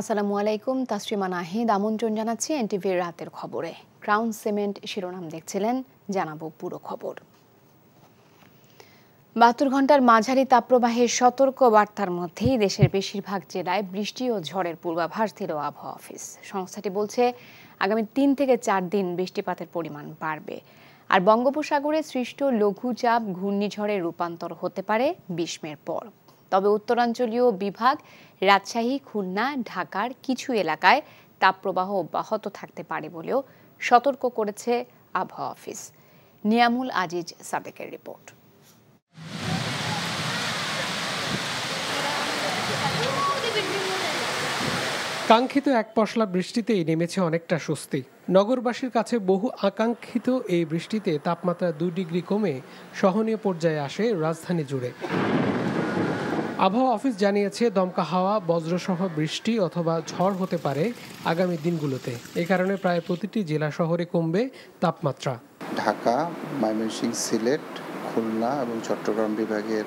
আসসালামু আলাইকুম তাসরিমা নাহিদ আমন্ত্রণ জানাচ্ছি এনটিভির রাতের খবরে ক্রাউন সিমেন্ট শিরোনাম দেখছিলেন জানাবো পুরো খবর বাহাত্তর ঘন্টার মাঝারি তাপপ্রবাহের সতর্ক বার্তার মধ্যেই দেশের বেশিরভাগ জেলায় বৃষ্টি ও ঝড়ের পূর্বাভাস দিল আবহাওয়া অফিস সংস্থাটি বলছে আগামী তিন থেকে চার দিন বৃষ্টিপাতের পরিমাণ বাড়বে আর বঙ্গোপসাগরে সৃষ্ট লঘুচাপ ঘূর্ণিঝড়ে রূপান্তর হতে পারে বিস্মের পর তবে উত্তরাঞ্চলীয় বিভাগ রাজশাহী খুলনা ঢাকার কিছু এলাকায় তাপপ্রবাহ অব্যাহত থাকতে পারে বলেও সতর্ক করেছে আবহাওয়া অফিস নিয়ামুল আজিজ সাদেকের রিপোর্ট কাঙ্ক্ষিত এক পশলা বৃষ্টিতেই নেমেছে অনেকটা স্বস্তি নগরবাসীর কাছে বহু আকাঙ্ক্ষিত এই বৃষ্টিতে তাপমাত্রা দুই ডিগ্রি কমে সহনীয় পর্যায়ে আসে রাজধানী জুড়ে আবহাওয়া অফিস জানিয়েছে দমকা হাওয়া বজ্রসহ বৃষ্টি অথবা ঝড় হতে পারে আগামী দিনগুলোতে এ কারণে প্রায় প্রতিটি জেলা শহরে কমবে তাপমাত্রা ঢাকা ময়মনসিংহ সিলেট খুলনা এবং চট্টগ্রাম বিভাগের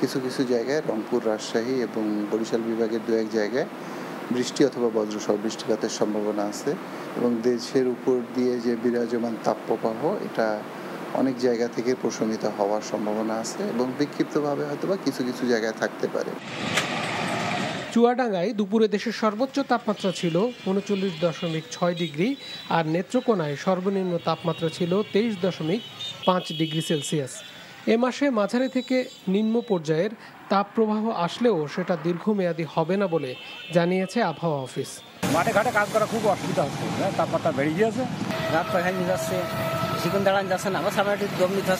কিছু কিছু জায়গায় রংপুর রাজশাহী এবং বরিশাল বিভাগের দু এক জায়গায় বৃষ্টি অথবা বজ্রসহ বৃষ্টিপাতের সম্ভাবনা আছে এবং দেশের উপর দিয়ে যে বিরাজমান তাপপ্রবাহ এটা অনেক জায়গা থেকে প্রশমিত হওয়ার সম্ভাবনা আছে এবং বিক্ষিপ্তভাবে হয়তো বা কিছু কিছু জায়গায় থাকতে পারে চুয়াডাঙ্গায় দুপুরে দেশের সর্বোচ্চ তাপমাত্রা ছিল উনচল্লিশ দশমিক ছয় ডিগ্রি আর নেত্রকোনায় সর্বনিম্ন তাপমাত্রা ছিল তেইশ দশমিক পাঁচ ডিগ্রি সেলসিয়াস এ মাসে মাঝারি থেকে নিম্ন পর্যায়ের তাপপ্রবাহ আসলেও সেটা দীর্ঘমেয়াদী হবে না বলে জানিয়েছে আবহাওয়া অফিস মাঠে ঘাটে কাজ করা খুব অসুবিধা হচ্ছে হ্যাঁ, তাপমাত্রা বেড়ে গিয়েছে রাত যাচ্ছে বেশিক্ষণ দাঁড়ান যাচ্ছে না আবার সামনে একটু দম নিতে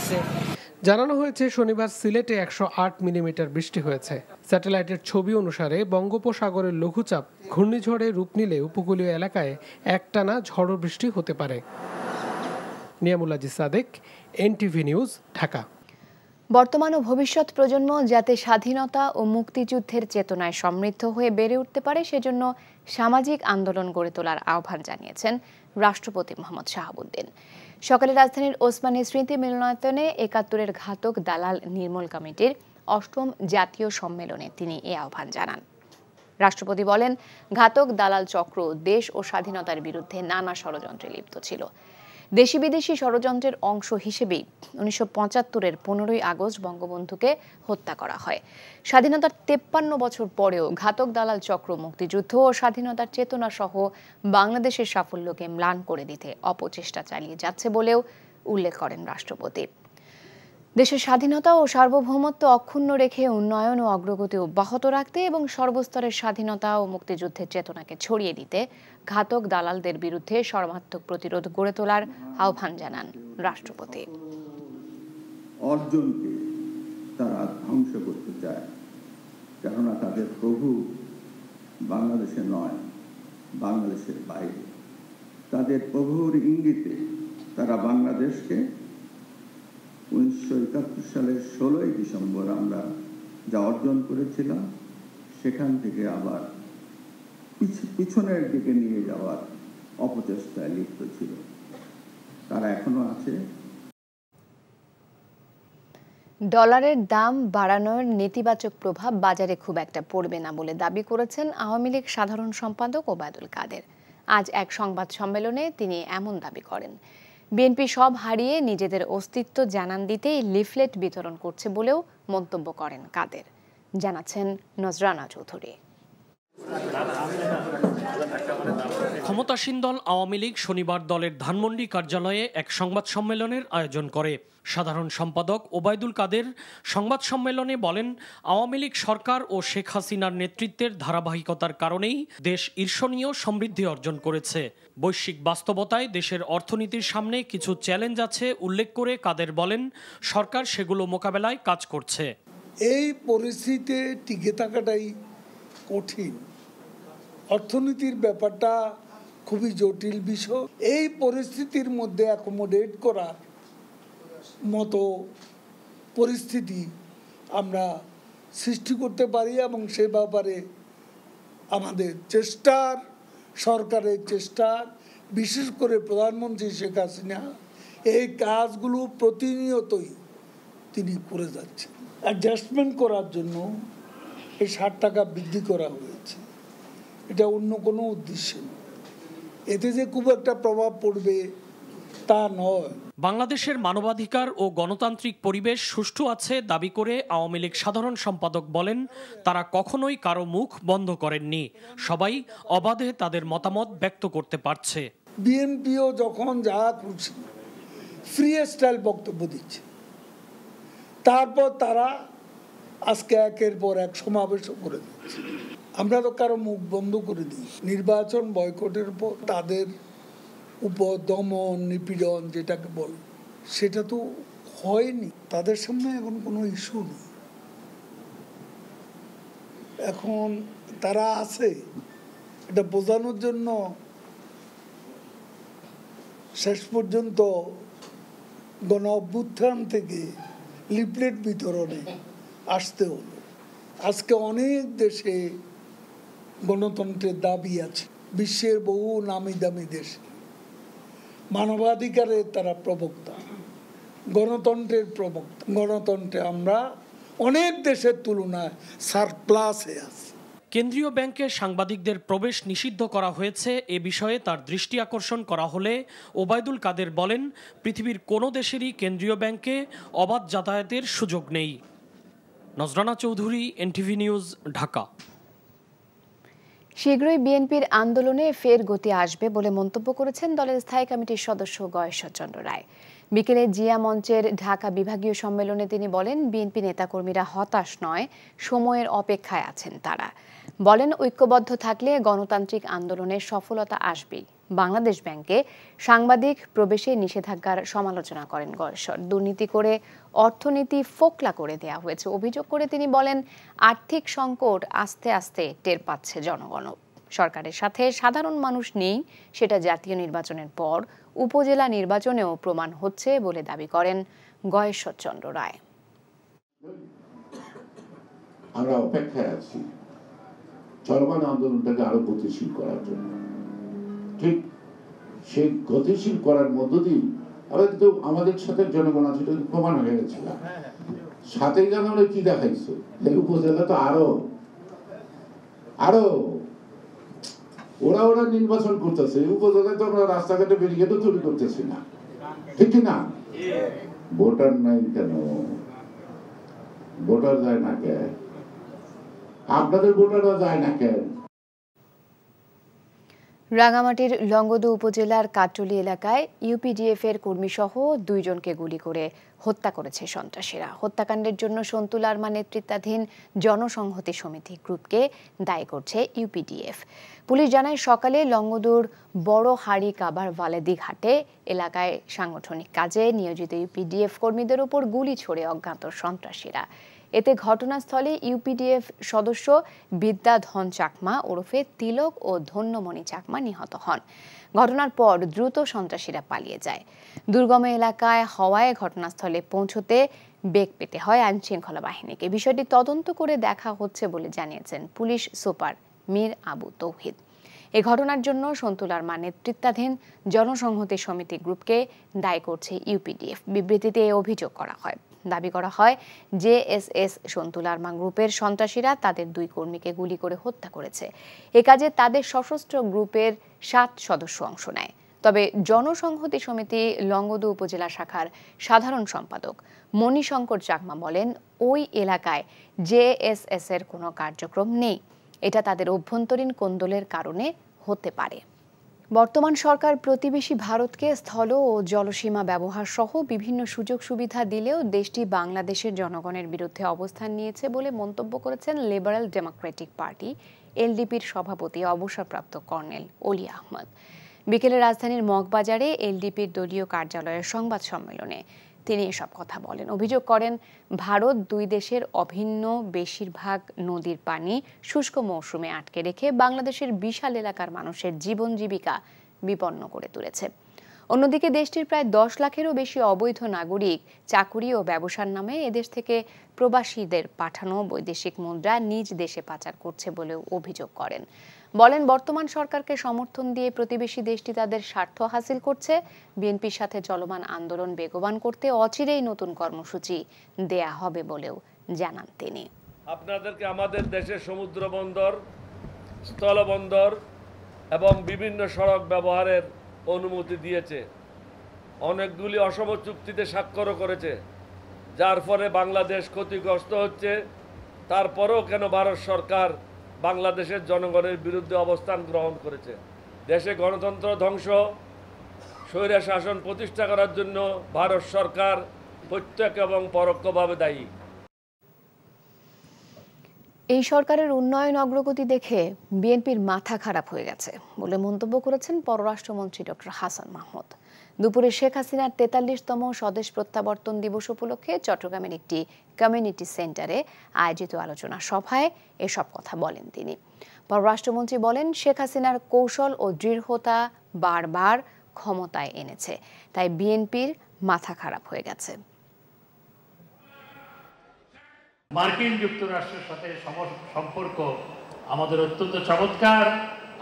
জানানো হয়েছে শনিবার সিলেটে একশো আট মিলিমিটার বৃষ্টি হয়েছে স্যাটেলাইটের ছবি অনুসারে বঙ্গোপসাগরের লঘুচাপ ঘূর্ণিঝড়ে রূপ নিলে উপকূলীয় এলাকায় একটানা ঝড়ো বৃষ্টি হতে পারে নিয়ামুল্লাজি সাদেক এনটিভি নিউজ ঢাকা বর্তমান ও ভবিষ্যৎ প্রজন্ম যাতে স্বাধীনতা ও মুক্তিযুদ্ধের চেতনায় সমৃদ্ধ হয়ে বেড়ে উঠতে পারে সেজন্য সামাজিক আন্দোলন গড়ে তোলার আহ্বান জানিয়েছেন রাষ্ট্রপতি মোহাম্মদ শাহাবুদ্দিন সকালে রাজধানীর ওসমানী স্মৃতি মিলনায়তনে একাত্তরের ঘাতক দালাল নির্মূল কমিটির অষ্টম জাতীয় সম্মেলনে তিনি এ আহ্বান জানান রাষ্ট্রপতি বলেন ঘাতক দালাল চক্র দেশ ও স্বাধীনতার বিরুদ্ধে নানা ষড়যন্ত্রে লিপ্ত ছিল দেশি বিদেশি ষড়যন্ত্রের অংশ হিসেবেই উনিশশো পঁচাত্তরের পনেরোই আগস্ট বঙ্গবন্ধুকে হত্যা করা হয় স্বাধীনতার তেপ্পান্ন বছর পরেও ঘাতক দালাল চক্র মুক্তিযুদ্ধ ও স্বাধীনতার চেতনা সহ বাংলাদেশের সাফল্যকে ম্লান করে দিতে অপচেষ্টা চালিয়ে যাচ্ছে বলেও উল্লেখ করেন রাষ্ট্রপতি দেশের স্বাধীনতা ও সার্বভৌমত্ব অক্ষুণ্ণ রেখে উন্নয়ন ও অগ্রগতি অব্যাহত রাখতে এবং সর্বস্তরের স্বাধীনতা ও মুক্তিযুদ্ধের চেতনাকে ছড়িয়ে দিতে ঘাতক দালালদের বিরুদ্ধে সর্বাত্মক প্রতিরোধ গড়ে তোলার আহ্বান জানান রাষ্ট্রপতি অর্জনকে তারা ধ্বংস করতে চায় কেননা তাদের প্রভু বাংলাদেশে নয় বাংলাদেশের বাইরে তাদের প্রভুর ইঙ্গিতে তারা বাংলাদেশকে উনিশশো একাত্তর সালের ষোলোই ডিসেম্বর আমরা যা অর্জন করেছিলাম সেখান থেকে আবার পিছনের দিকে নিয়ে যাওয়ার অপচেষ্টায় লিপ্ত ছিল তারা এখনো আছে ডলারের দাম বাড়ানোর নেতিবাচক প্রভাব বাজারে খুব একটা পড়বে না বলে দাবি করেছেন আওয়ামী লীগ সাধারণ সম্পাদক ওবায়দুল কাদের আজ এক সংবাদ সম্মেলনে তিনি এমন দাবি করেন বিএনপি সব হারিয়ে নিজেদের অস্তিত্ব জানান দিতেই লিফলেট বিতরণ করছে বলেও মন্তব্য করেন কাদের জানাচ্ছেন নজরানা চৌধুরী ক্ষমতাসীন দল আওয়ামী লীগ শনিবার দলের ধানমন্ডি কার্যালয়ে এক সংবাদ সম্মেলনের আয়োজন করে সাধারণ সম্পাদক ওবায়দুল কাদের সংবাদ সম্মেলনে বলেন আওয়ামী লীগ সরকার ও শেখ হাসিনার নেতৃত্বের ধারাবাহিকতার কারণেই দেশ ঈর্ষণীয় সমৃদ্ধি অর্জন করেছে বৈশ্বিক বাস্তবতায় দেশের অর্থনীতির সামনে কিছু চ্যালেঞ্জ আছে উল্লেখ করে কাদের বলেন সরকার সেগুলো মোকাবেলায় কাজ করছে এই পরিস্থিতিতে টিকে থাকাটাই কঠিন অর্থনীতির ব্যাপারটা খুবই জটিল বিষয় এই পরিস্থিতির মধ্যে অ্যাকোমোডেট করার মতো পরিস্থিতি আমরা সৃষ্টি করতে পারি এবং সে ব্যাপারে আমাদের চেষ্টার সরকারের চেষ্টার বিশেষ করে প্রধানমন্ত্রী শেখ হাসিনা এই কাজগুলো প্রতিনিয়তই তিনি করে যাচ্ছেন অ্যাডজাস্টমেন্ট করার জন্য এই ষাট টাকা বৃদ্ধি করা হয়েছে এটা অন্য কোনো উদ্দেশ্যে এতে যে খুব একটা প্রভাব পড়বে তা নয় বাংলাদেশের মানবাধিকার ও গণতান্ত্রিক পরিবেশ সুষ্ঠু আছে দাবি করে আওয়ামী লীগ সাধারণ সম্পাদক বলেন তারা কখনোই কারো মুখ বন্ধ করেননি সবাই অবাধে তাদের মতামত ব্যক্ত করতে পারছে বিএনপিও যখন যা করছে ফ্রি স্টাইল বক্তব্য দিচ্ছে তারপর তারা আজকে একের পর এক সমাবেশও করে দিচ্ছে আমরা তো কারো মুখ বন্ধ করে দিই নির্বাচন বয়কটের পর তাদের উপর দমন নিপীড়ন যেটাকে বল সেটা তো হয়নি তাদের সামনে এখন কোনো ইস্যু নেই এখন তারা আছে এটা বোঝানোর জন্য শেষ পর্যন্ত গণ অভ্যুত্থান থেকে লিপলেট বিতরণে আসতে হলো আজকে অনেক দেশে গণতন্ত্রের দাবি আছে বিশ্বের বহু নামি দামি দেশ মানবাধিকারের তারা প্রবক্তা গণতন্ত্রের প্রবক্তা গণতন্ত্রে আমরা অনেক দেশের তুলনায় সারপ্লাসে আছি কেন্দ্রীয় ব্যাংকে সাংবাদিকদের প্রবেশ নিষিদ্ধ করা হয়েছে এ বিষয়ে তার দৃষ্টি আকর্ষণ করা হলে ওবায়দুল কাদের বলেন পৃথিবীর কোনো দেশেরই কেন্দ্রীয় ব্যাংকে অবাধ যাতায়াতের সুযোগ নেই নজরানা চৌধুরী এনটিভি নিউজ ঢাকা শীঘ্রই বিএনপির আন্দোলনে ফের গতি আসবে বলে মন্তব্য করেছেন দলের স্থায়ী কমিটির সদস্য গয়েশ্বরচন্দ্র রায় বিকেলে জিয়া মঞ্চের ঢাকা বিভাগীয় সম্মেলনে তিনি বলেন বিএনপি নেতাকর্মীরা হতাশ নয় সময়ের অপেক্ষায় আছেন তারা বলেন ঐক্যবদ্ধ থাকলে গণতান্ত্রিক আন্দোলনে সফলতা আসবেই বাংলাদেশ ব্যাংকে সাংবাদিক প্রবেশে নিষেধাজ্ঞার সমালোচনা করেন গর্ষর দুর্নীতি করে অর্থনীতি ফোকলা করে দেয়া হয়েছে অভিযোগ করে তিনি বলেন আর্থিক সংকট আস্তে আস্তে টের পাচ্ছে জনগণ সরকারের সাথে সাধারণ মানুষ নেই সেটা জাতীয় নির্বাচনের পর উপজেলা নির্বাচনেও প্রমাণ হচ্ছে বলে দাবি করেন গয়েশ্বরচন্দ্র রায় আমরা অপেক্ষায় আছি চলমান আন্দোলনটাকে আরো গতিশীল করার জন্য ঠিক সেই গতিশীল করার মধ্য দিয়ে কিন্তু আমাদের সাথে জনগণ আছে প্রমাণ হয়ে গেছিল হ্যাঁ, হ্যাঁ, হ্যাঁ। সাতই জানুয়ারি কি দেখাইছে উপজেলা তো আরো আরো ওরা ওরা নির্বাচন করতেছে উপজেলায় তো আমরা রাস্তাঘাটে ব্যারিকেডও তৈরি করতেছি না ঠিক না ভোটার নাই কেন ভোটার যায় না কে আপনাদের ভোটাররা যায় না কেন রাঙামাটির লঙ্গদু উপজেলার কাটুলি এলাকায় ইউপিডিএফ এর কর্মীসহ দুইজনকে গুলি করে হত্যা করেছে সন্ত্রাসীরা হত্যাকাণ্ডের জন্য সন্তু লার্মা নেতৃত্বাধীন জনসংহতি সমিতি গ্রুপকে দায়ী করছে ইউপিডিএফ পুলিশ জানায় সকালে লঙ্গদুর বড় হাড়ি কাবার ভালেদি ঘাটে এলাকায় সাংগঠনিক কাজে নিয়োজিত ইউপিডিএফ কর্মীদের উপর গুলি ছড়ে অজ্ঞাত সন্ত্রাসীরা এতে ঘটনাস্থলে ইউপিডিএফ সদস্য বিদ্যাধন চাকমা ওরফে তিলক ও ধন্যমণি চাকমা নিহত হন ঘটনার পর দ্রুত সন্ত্রাসীরা পালিয়ে যায় দুর্গম এলাকায় হওয়ায় ঘটনাস্থলে পৌঁছতে বেগ পেতে হয় আইন শৃঙ্খলা বাহিনীকে বিষয়টি তদন্ত করে দেখা হচ্ছে বলে জানিয়েছেন পুলিশ সুপার মীর আবু তৌহিদ এ ঘটনার জন্য সন্তুলার মা নেতৃত্বাধীন জনসংহতি সমিতি গ্রুপকে দায়ী করছে ইউপিডিএফ বিবৃতিতে অভিযোগ করা হয় দাবি করা হয় জেএসএস সন্তু লার্মা গ্রুপের সন্ত্রাসীরা তাদের দুই কর্মীকে গুলি করে হত্যা করেছে এ কাজে তাদের সশস্ত্র গ্রুপের সাত সদস্য অংশ নেয় তবে জনসংহতি সমিতি লঙ্গদু উপজেলা শাখার সাধারণ সম্পাদক মণিশঙ্কর চাকমা বলেন ওই এলাকায় জেএসএস এর কোনো কার্যক্রম নেই এটা তাদের অভ্যন্তরীণ কোন্দলের কারণে হতে পারে বর্তমান সরকার প্রতিবেশী ভারতকে স্থল ও জলসীমা ব্যবহার সহ বিভিন্ন সুযোগ সুবিধা দিলেও দেশটি বাংলাদেশের জনগণের বিরুদ্ধে অবস্থান নিয়েছে বলে মন্তব্য করেছেন লিবারাল ডেমোক্রেটিক পার্টি এলডিপির সভাপতি অবসরপ্রাপ্ত কর্নেল অলি আহমদ বিকেলে রাজধানীর মগবাজারে এলডিপির দলীয় কার্যালয়ের সংবাদ সম্মেলনে তিনি এসব কথা বলেন অভিযোগ করেন ভারত দুই দেশের অভিন্ন বেশিরভাগ নদীর পানি শুষ্ক মৌসুমে আটকে রেখে বাংলাদেশের বিশাল এলাকার মানুষের জীবন জীবিকা বিপন্ন করে তুলেছে অন্যদিকে দেশটির প্রায় দশ লাখেরও বেশি অবৈধ নাগরিক চাকুরি ও ব্যবসার নামে এদেশ থেকে প্রবাসীদের পাঠানো বৈদেশিক মুদ্রা নিজ দেশে পাচার করছে বলেও অভিযোগ করেন বলেন বর্তমান সরকারকে সমর্থন দিয়ে প্রতিবেশী দেশটি তাদের স্বার্থ হাসিল করছে বিএনপির সাথে চলমান আন্দোলন বেগবান করতে অচিরেই নতুন কর্মসূচি দেয়া হবে বলেও জানান তিনি আপনাদেরকে আমাদের দেশের সমুদ্র বন্দর স্থলবন্দর এবং বিভিন্ন সড়ক ব্যবহারের অনুমতি দিয়েছে অনেকগুলি অসম চুক্তিতে স্বাক্ষরও করেছে যার ফলে বাংলাদেশ ক্ষতিগ্রস্ত হচ্ছে তারপরেও কেন ভারত সরকার বাংলাদেশের জনগণের বিরুদ্ধে অবস্থান গ্রহণ করেছে দেশে গণতন্ত্র ধ্বংস স্বৈরা শাসন প্রতিষ্ঠা করার জন্য ভারত সরকার প্রত্যেক এবং পরোক্ষভাবে দায়ী এই সরকারের উন্নয়ন অগ্রগতি দেখে বিএনপির মাথা খারাপ হয়ে গেছে বলে মন্তব্য করেছেন পররাষ্ট্রমন্ত্রী ডক্টর হাসান মাহমুদ দুপুরে শেখ হাসিনার তেতাল্লিশতম স্বদেশ প্রত্যাবর্তন দিবস উপলক্ষে চট্টগ্রামের একটি কমিউনিটি সেন্টারে আয়োজিত আলোচনা সভায় এসব কথা বলেন তিনি পররাষ্ট্রমন্ত্রী বলেন শেখ হাসিনার কৌশল ও দৃঢ়তা বারবার ক্ষমতায় এনেছে তাই বিএনপির মাথা খারাপ হয়ে গেছে মার্কিন যুক্তরাষ্ট্রের সাথে সম্পর্ক আমাদের অত্যন্ত চমৎকার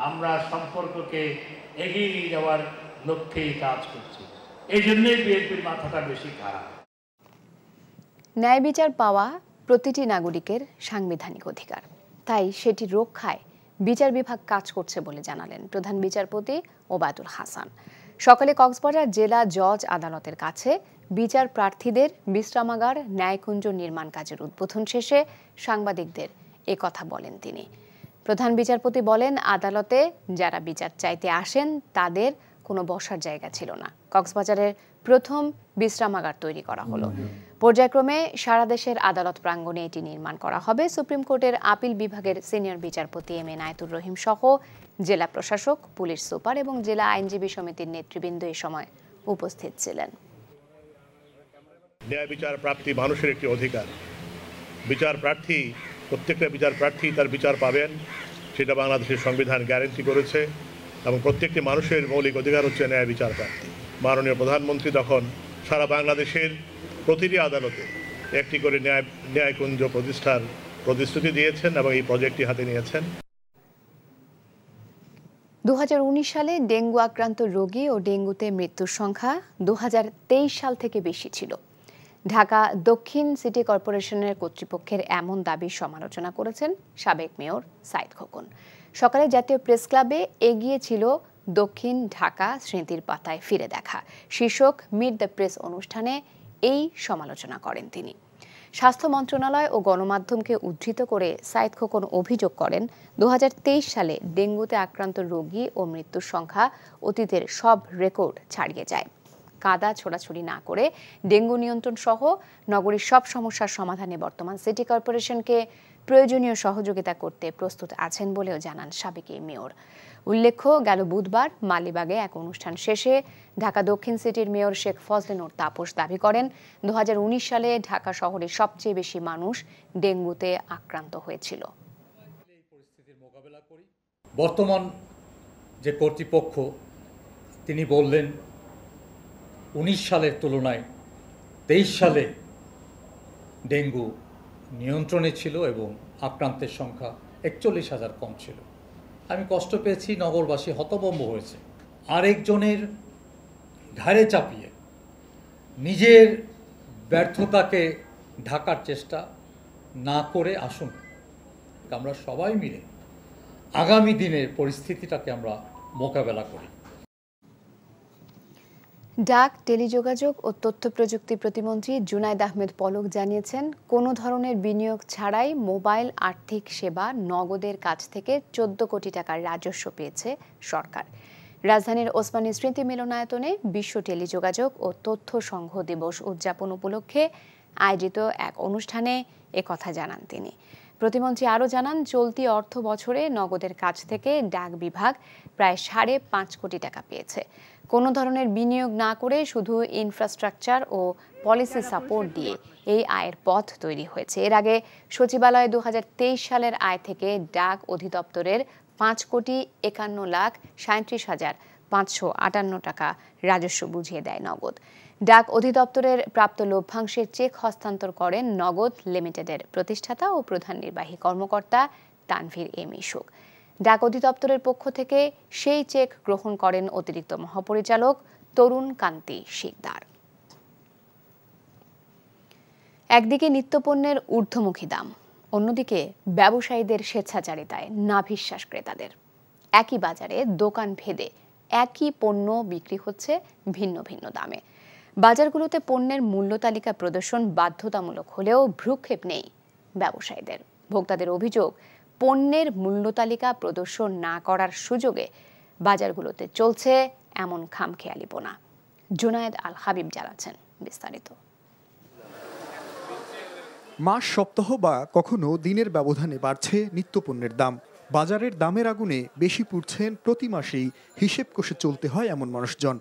আমরা সম্পর্ককে এগিয়ে নিয়ে যাওয়ার লক্ষ্যেই কাজ করছে এই জন্যই বিএনপির মাথাটা বেশি খারাপ ন্যায় বিচার পাওয়া প্রতিটি নাগরিকের সাংবিধানিক অধিকার তাই সেটি রক্ষায় বিচার বিভাগ কাজ করছে বলে জানালেন প্রধান বিচারপতি ওবায়দুল হাসান সকালে কক্সবাজার জেলা জজ আদালতের কাছে বিচার প্রার্থীদের বিশ্রামাগার ন্যায়কুঞ্জ নির্মাণ কাজের উদ্বোধন শেষে সাংবাদিকদের এ কথা বলেন তিনি প্রধান বিচারপতি বলেন আদালতে যারা বিচার চাইতে আসেন তাদের কোনো বসার জায়গা ছিল না কক্সবাজারের প্রথম বিশ্রামাগার তৈরি করা হলো পর্যায়ক্রমে সারা দেশের আদালত প্রাঙ্গণে এটি নির্মাণ করা হবে সুপ্রিম কোর্টের আপিল বিভাগের সিনিয়র বিচারপতি এম এ নায়তুর রহিম সহ জেলা প্রশাসক পুলিশ সুপার এবং জেলা আইনজীবী সমিতির নেতৃবৃন্দ এ সময় উপস্থিত ছিলেন ন্যায় বিচার প্রাপ্তি মানুষের একটি অধিকার বিচার প্রার্থী প্রত্যেকটা বিচার প্রার্থী তার বিচার পাবেন সেটা বাংলাদেশের সংবিধান গ্যারেন্টি করেছে এবং প্রত্যেকটি মানুষের মৌলিক অধিকার হচ্ছে ন্যায় বিচার প্রাপ্তি মাননীয় প্রধানমন্ত্রী তখন সারা বাংলাদেশের প্রতিটি আদালতে একটি করে ন্যায় ন্যায়কুঞ্জ প্রতিষ্ঠার প্রতিশ্রুতি দিয়েছেন এবং এই প্রজেক্টটি হাতে নিয়েছেন দু সালে ডেঙ্গু আক্রান্ত রোগী ও ডেঙ্গুতে মৃত্যুর সংখ্যা দু সাল থেকে বেশি ছিল ঢাকা দক্ষিণ সিটি কর্পোরেশনের কর্তৃপক্ষের এমন দাবির সমালোচনা করেছেন সাবেক মেয়র সাইদ খোকন সকালে জাতীয় প্রেস ক্লাবে এগিয়ে ছিল দক্ষিণ ঢাকা স্মৃতির পাতায় ফিরে দেখা শীর্ষক মিট দ্য প্রেস অনুষ্ঠানে এই সমালোচনা করেন তিনি স্বাস্থ্য মন্ত্রণালয় ও গণমাধ্যমকে উদ্ধৃত করে সাইদ খোকন অভিযোগ করেন দু সালে ডেঙ্গুতে আক্রান্ত রোগী ও মৃত্যুর সংখ্যা অতীতের সব রেকর্ড ছাড়িয়ে যায় কাদা ছোড়াছুড়ি না করে ডেঙ্গু নিয়ন্ত্রণ সহ নগরীর সব সমস্যার সমাধানে বর্তমান সিটি কর্পোরেশনকে প্রয়োজনীয় সহযোগিতা করতে প্রস্তুত আছেন বলেও জানান সাবেক এই মেয়র উল্লেখ্য গেল বুধবার মালিবাগে এক অনুষ্ঠান শেষে ঢাকা দক্ষিণ সিটির মেয়র শেখ ফজলেনুর তাপস দাবি করেন দু সালে ঢাকা শহরে সবচেয়ে বেশি মানুষ ডেঙ্গুতে আক্রান্ত হয়েছিল বর্তমান যে কর্তৃপক্ষ তিনি বললেন উনিশ সালের তুলনায় তেইশ সালে ডেঙ্গু নিয়ন্ত্রণে ছিল এবং আক্রান্তের সংখ্যা একচল্লিশ হাজার কম ছিল আমি কষ্ট পেয়েছি নগরবাসী হতবম্ব হয়েছে আরেকজনের ঘাড়ে চাপিয়ে নিজের ব্যর্থতাকে ঢাকার চেষ্টা না করে আসুন আমরা সবাই মিলে আগামী দিনের পরিস্থিতিটাকে আমরা মোকাবেলা করি ডাক টেলিযোগাযোগ ও তথ্য প্রযুক্তি প্রতিমন্ত্রী জুনায়দ আহমেদ পলক জানিয়েছেন কোনো ধরনের বিনিয়োগ ছাড়াই মোবাইল আর্থিক সেবা নগদের কাছ থেকে চোদ্দ কোটি টাকার রাজস্ব পেয়েছে সরকার রাজধানীর ওসমানী স্মৃতি মিলনায়তনে বিশ্ব টেলিযোগাযোগ ও তথ্য সংঘ দিবস উদযাপন উপলক্ষে আয়োজিত এক অনুষ্ঠানে কথা জানান তিনি প্রতিমন্ত্রী আরও জানান চলতি অর্থ বছরে নগদের কাছ থেকে ডাক বিভাগ প্রায় সাড়ে পাঁচ কোটি টাকা পেয়েছে কোনো ধরনের বিনিয়োগ না করে শুধু ইনফ্রাস্ট্রাকচার ও পলিসি সাপোর্ট দিয়ে এই আয়ের পথ তৈরি হয়েছে এর আগে সচিবালয়ে দু সালের আয় থেকে ডাক অধিদপ্তরের পাঁচ কোটি একান্ন লাখ সাঁত্রিশ হাজার পাঁচশো আটান্ন টাকা রাজস্ব বুঝিয়ে দেয় নগদ ডাক অধিদপ্তরের প্রাপ্ত লভ্যাংশের চেক হস্তান্তর করেন নগদ লিমিটেডের প্রতিষ্ঠাতা ও প্রধান নির্বাহী কর্মকর্তা তানভীর এম ইসুক ডাক অধিদপ্তরের পক্ষ থেকে সেই চেক গ্রহণ করেন অতিরিক্ত মহাপরিচালক তরুণ কান্তি শিকদার একদিকে নিত্যপণ্যের ঊর্ধ্বমুখী দাম অন্যদিকে ব্যবসায়ীদের স্বেচ্ছাচারিতায় নাভিশ্বাস ক্রেতাদের একই বাজারে দোকান ভেদে একই পণ্য বিক্রি হচ্ছে ভিন্ন ভিন্ন দামে বাজারগুলোতে পণ্যের মূল্য তালিকা প্রদর্শন বাধ্যতামূলক হলেও ভ্রুক্ষেপ নেই ব্যবসায়ীদের ভোক্তাদের অভিযোগ পণ্যের মূল্য তালিকা প্রদর্শন না করার সুযোগে বাজারগুলোতে চলছে এমন পোনা জুনায়েদ আল হাবিব জানাচ্ছেন বিস্তারিত মাস সপ্তাহ বা কখনো দিনের ব্যবধানে বাড়ছে নিত্যপণ্যের দাম বাজারের দামের আগুনে বেশি পুড়ছেন প্রতি মাসেই হিসেব কষে চলতে হয় এমন মানুষজন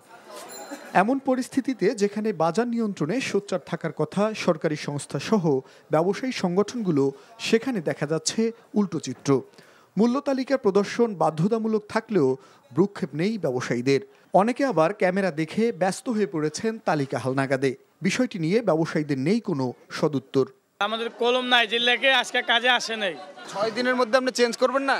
এমন পরিস্থিতিতে যেখানে বাজার নিয়ন্ত্রণে সোচ্চার থাকার কথা সরকারি সংস্থা সহ ব্যবসায়ী সংগঠনগুলো সেখানে দেখা যাচ্ছে উল্টো চিত্র মূল্য তালিকা প্রদর্শন বাধ্যতামূলক থাকলেও ভ্রুক্ষেপ নেই ব্যবসায়ীদের অনেকে আবার ক্যামেরা দেখে ব্যস্ত হয়ে পড়েছেন তালিকা হালনাগাদে বিষয়টি নিয়ে ব্যবসায়ীদের নেই কোনো সদুত্তর আমাদের কলম নাই জিল্লাকে আজকে কাজে আসে নাই ছয় দিনের মধ্যে আপনি চেঞ্জ করবেন না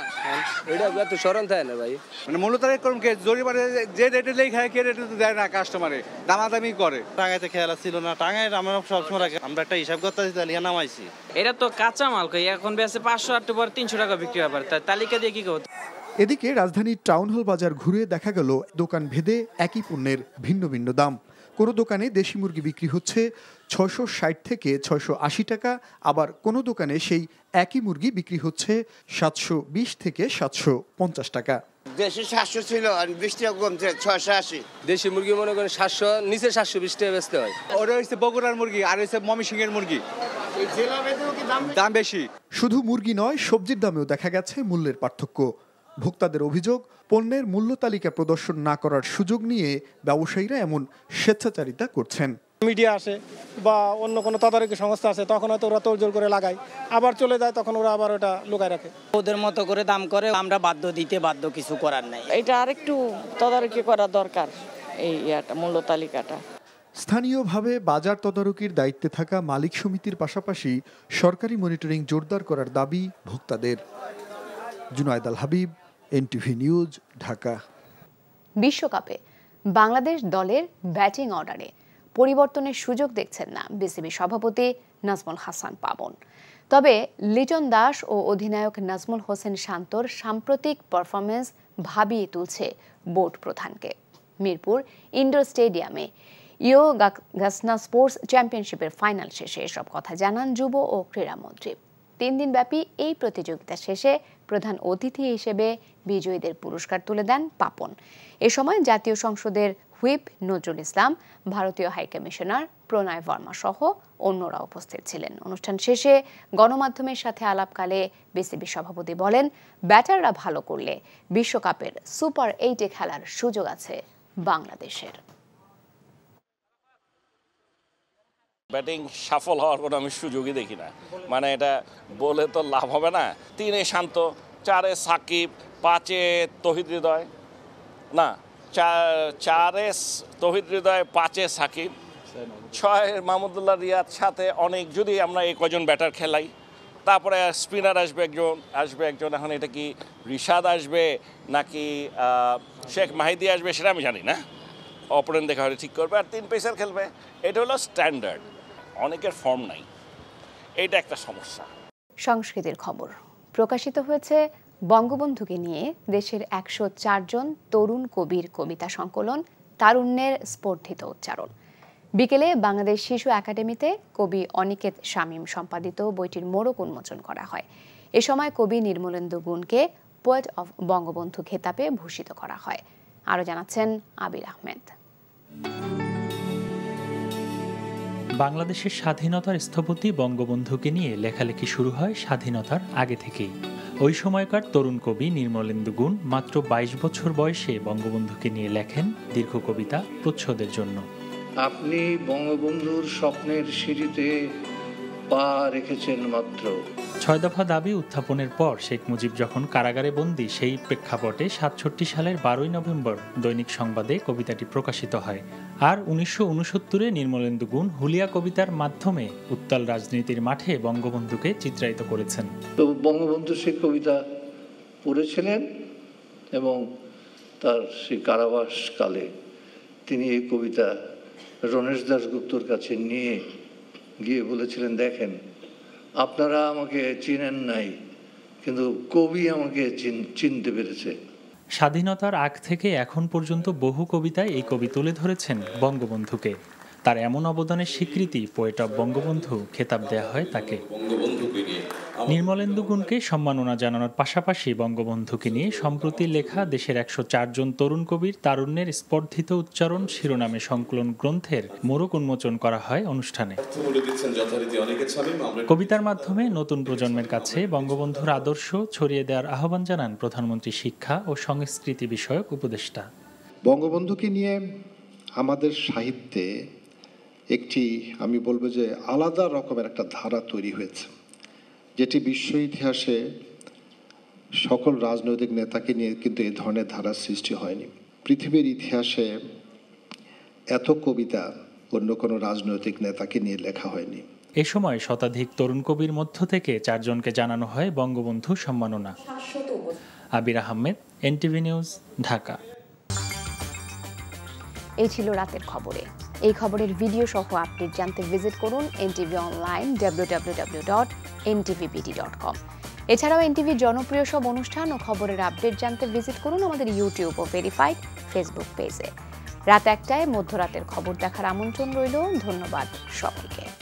এটা এত সরল থাকে না ভাই মানে মূলত কলম কে জরিমানে যে রেটে লেখা কে রেটে দেয় না কাস্টমারে দামাদামি করে টাঙ্গাইতে খেয়াল ছিল না টাঙ্গাই আমরা সবসময় রাখি আমরা একটা হিসাব করতে আছি তালিকা নামাইছি এটা তো কাঁচা মাল কই এখন বেছে পাঁচশো আট পর তিনশো টাকা বিক্রি হবে তাই তালিকা দিয়ে কি করতে এদিকে রাজধানীর টাউন হল বাজার ঘুরে দেখা গেল দোকান ভেদে একই পণ্যের ভিন্ন ভিন্ন দাম কোনো দোকানে দেশি মুরগি বিক্রি হচ্ছে ছশো ষাট থেকে ছশো আশি টাকা আবার কোনো দোকানে সেই একই মুরগি বিক্রি হচ্ছে সাতশো বিশ থেকে সাতশো পঞ্চাশ টাকা দেশি সাতশো ছিল আর বিশ টাকা কমছে ছয়শো আশি দেশি মুরগি মনে করেন সাতশো নিচে সাতশো বিশ টাকা বেচতে হয় ওটা হচ্ছে বগুড়ার মুরগি আর হচ্ছে ময়মনসিংহের মুরগি দাম বেশি শুধু মুরগি নয় সবজির দামেও দেখা গেছে মূল্যের পার্থক্য ভোক্তাদের অভিযোগ পণ্যের মূল্য তালিকা প্রদর্শন না করার সুযোগ নিয়ে ব্যবসায়ীরা এমন স্বেচ্ছাচারিতা করছেন মিডিয়া আসে বা অন্য কোনো তদারকি সংস্থা আছে তখন হয়তো ওরা তোরজোর করে লাগায় আবার চলে যায় তখন ওরা আবার ওটা লুকায় রাখে ওদের মতো করে দাম করে আমরা বাধ্য দিতে বাধ্য কিছু করার নাই এটা আরেকটু তদারকি করা দরকার এই ইয়াটা মূল্য তালিকাটা স্থানীয়ভাবে বাজার তদারকির দায়িত্বে থাকা মালিক সমিতির পাশাপাশি সরকারি মনিটরিং জোরদার করার দাবি ভোক্তাদের জুনায়দ আল হাবিব এনটিভি নিউজ ঢাকা বিশ্বকাপে বাংলাদেশ দলের ব্যাটিং অর্ডারে পরিবর্তনের সুযোগ দেখছেন না বিসিবি সভাপতি নাজমুল হাসান পাবন তবে লিটন দাস ও অধিনায়ক নাজমুল হোসেন শান্তর সাম্প্রতিক পারফরমেন্স ভাবিয়ে তুলছে বোর্ড প্রধানকে মিরপুর ইন্ডোর স্টেডিয়ামে ইও গাসনা স্পোর্টস চ্যাম্পিয়নশিপের ফাইনাল শেষে এসব কথা জানান যুব ও ক্রীড়ামন্ত্রী তিন দিনব্যাপী এই প্রতিযোগিতা শেষে প্রধান অতিথি হিসেবে বিজয়ীদের পুরস্কার তুলে দেন পাপন এ সময় জাতীয় সংসদের হুইপ নজরুল ইসলাম ভারতীয় হাইকমিশনার প্রণয় বর্মা সহ অন্যরা উপস্থিত ছিলেন অনুষ্ঠান শেষে গণমাধ্যমের সাথে আলাপকালে বিসিবি সভাপতি বলেন ব্যাটাররা ভালো করলে বিশ্বকাপের সুপার এইটে খেলার সুযোগ আছে বাংলাদেশের ব্যাটিং সফল হওয়ার কোনো আমি সুযোগই দেখি না মানে এটা বলে তো লাভ হবে না তিনে শান্ত চারে সাকিব পাঁচে তহিদ হৃদয় না চারে তহিদ হৃদয় পাঁচে সাকিব ছয় মাহমুদুল্লাহ রিয়াদ সাথে অনেক যদি আমরা এই কজন ব্যাটার খেলাই তারপরে স্পিনার আসবে একজন আসবে একজন এখন এটা কি রিশাদ আসবে নাকি শেখ মাহিদি আসবে সেটা আমি জানি না অপরেন দেখা হলে ঠিক করবে আর তিন পেসার খেলবে এটা হলো স্ট্যান্ডার্ড অনেকের ফর্ম নাই এটা একটা সমস্যা সংস্কৃতির খবর প্রকাশিত হয়েছে বঙ্গবন্ধুকে নিয়ে দেশের একশো জন তরুণ কবির কবিতা সংকলন তারুণ্যের স্পর্ধিত উচ্চারণ বিকেলে বাংলাদেশ শিশু একাডেমিতে কবি অনিকেত শামীম সম্পাদিত বইটির মোড়ক উন্মোচন করা হয় এ সময় কবি নির্মলেন্দু গুণকে পোয়েট অফ বঙ্গবন্ধু খেতাবে ভূষিত করা হয় আরও জানাচ্ছেন আবির আহমেদ বাংলাদেশের স্বাধীনতার স্থপতি বঙ্গবন্ধুকে নিয়ে লেখালেখি শুরু হয় স্বাধীনতার আগে থেকেই ওই সময়কার তরুণ কবি নির্মলেন্দু গুণ মাত্র ২২ বছর বয়সে বঙ্গবন্ধুকে নিয়ে লেখেন দীর্ঘ কবিতা প্রচ্ছদের জন্য আপনি বঙ্গবন্ধুর স্বপ্নের সিঁড়িতে পা রেখেছেন মাত্র ছয় দফা দাবি উত্থাপনের পর শেখ মুজিব যখন কারাগারে বন্দী সেই প্রেক্ষাপটে সাতষট্টি সালের বারোই নভেম্বর দৈনিক সংবাদে কবিতাটি প্রকাশিত হয় আর উনিশশো উনসত্তরে নির্মলেন্দু গুণ হুলিয়া কবিতার মাধ্যমে উত্তাল রাজনীতির মাঠে বঙ্গবন্ধুকে চিত্রায়িত করেছেন তো বঙ্গবন্ধু সেই কবিতা পড়েছিলেন এবং তার সেই কারাবাসকালে তিনি এই কবিতা রণেশ দাসগুপ্তর কাছে নিয়ে গিয়ে বলেছিলেন দেখেন আপনারা আমাকে চিনেন নাই কিন্তু কবি আমাকে চিনতে পেরেছে স্বাধীনতার আগ থেকে এখন পর্যন্ত বহু কবিতায় এই কবি তুলে ধরেছেন বঙ্গবন্ধুকে তার এমন অবদানের স্বীকৃতি পোয়েট অব বঙ্গবন্ধু খেতাব দেয়া হয় তাকে বঙ্গবন্ধুকে নির্মলেন্দু গুণকে সম্মাননা জানানোর পাশাপাশি বঙ্গবন্ধুকে নিয়ে সম্প্রতি লেখা দেশের একশো জন তরুণ কবির তারুণ্যের স্পর্ধিত উচ্চারণ শিরোনামে সংকলন গ্রন্থের মোড়ক উন্মোচন করা হয় অনুষ্ঠানে কবিতার মাধ্যমে নতুন প্রজন্মের কাছে বঙ্গবন্ধুর আদর্শ ছড়িয়ে দেওয়ার আহ্বান জানান প্রধানমন্ত্রী শিক্ষা ও সংস্কৃতি বিষয়ক উপদেষ্টা বঙ্গবন্ধুকে নিয়ে আমাদের সাহিত্যে একটি আমি বলবো যে আলাদা রকমের একটা ধারা তৈরি হয়েছে যেটি বিশ্ব ইতিহাসে সকল রাজনৈতিক নেতাকে নিয়ে কিন্তু এই ধরনের ধারার সৃষ্টি হয়নি পৃথিবীর ইতিহাসে এত কবিতা অন্য কোনো রাজনৈতিক নেতাকে নিয়ে লেখা হয়নি এ সময় শতাধিক তরুণ কবির মধ্য থেকে চারজনকে জানানো হয় বঙ্গবন্ধু সম্মাননা আবির আহমেদ এনটিভি নিউজ ঢাকা এই ছিল রাতের খবরে এই খবরের ভিডিও সহ আপডেট জানতে ভিজিট করুন NTV online W W W dot dot com এছাড়াও এনটিভির জনপ্রিয় সব অনুষ্ঠান ও খবরের আপডেট জানতে ভিজিট করুন আমাদের ইউটিউব ও ভেরিফাইড ফেসবুক পেজে রাত একটায় মধ্যরাতের খবর দেখার আমন্ত্রণ রইল ধন্যবাদ সবাইকে